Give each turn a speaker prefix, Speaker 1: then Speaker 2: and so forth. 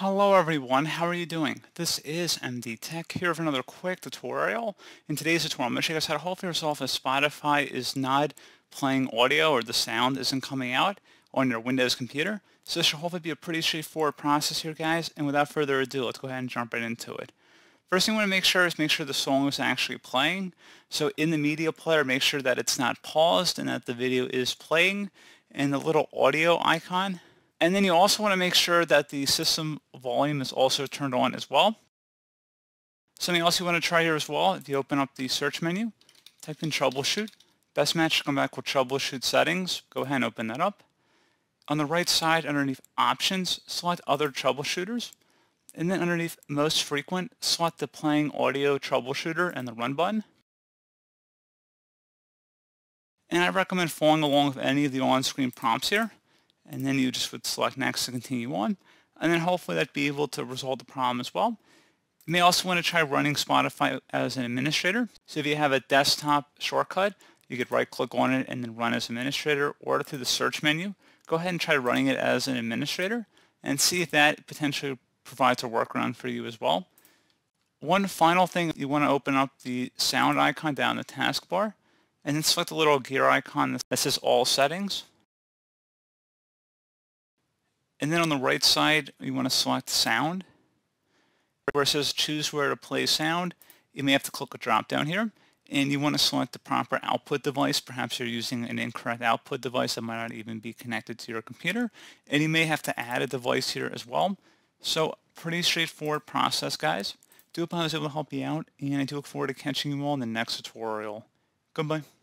Speaker 1: Hello everyone, how are you doing? This is MD Tech here for another quick tutorial. In today's tutorial, I'm going to show you guys how to help yourself if Spotify is not playing audio or the sound isn't coming out on your Windows computer. So this should hopefully be a pretty straightforward process here guys, and without further ado, let's go ahead and jump right into it. First thing you want to make sure is make sure the song is actually playing. So in the media player, make sure that it's not paused and that the video is playing. And the little audio icon, and then you also want to make sure that the system volume is also turned on as well. Something else you want to try here as well, if you open up the search menu, type in troubleshoot. Best match to come back with troubleshoot settings. Go ahead and open that up. On the right side underneath options, select other troubleshooters. And then underneath most frequent, select the playing audio troubleshooter and the run button. And I recommend following along with any of the on-screen prompts here and then you just would select next to continue on, and then hopefully that'd be able to resolve the problem as well. You may also want to try running Spotify as an administrator. So if you have a desktop shortcut, you could right click on it and then run as administrator or through the search menu, go ahead and try running it as an administrator and see if that potentially provides a workaround for you as well. One final thing, you want to open up the sound icon down the taskbar and then select the little gear icon that says all settings. And then on the right side, you want to select sound. Where it says choose where to play sound, you may have to click a drop down here. And you want to select the proper output device. Perhaps you're using an incorrect output device that might not even be connected to your computer. And you may have to add a device here as well. So pretty straightforward process, guys. Do hope I was able to help you out, and I do look forward to catching you all in the next tutorial. Goodbye.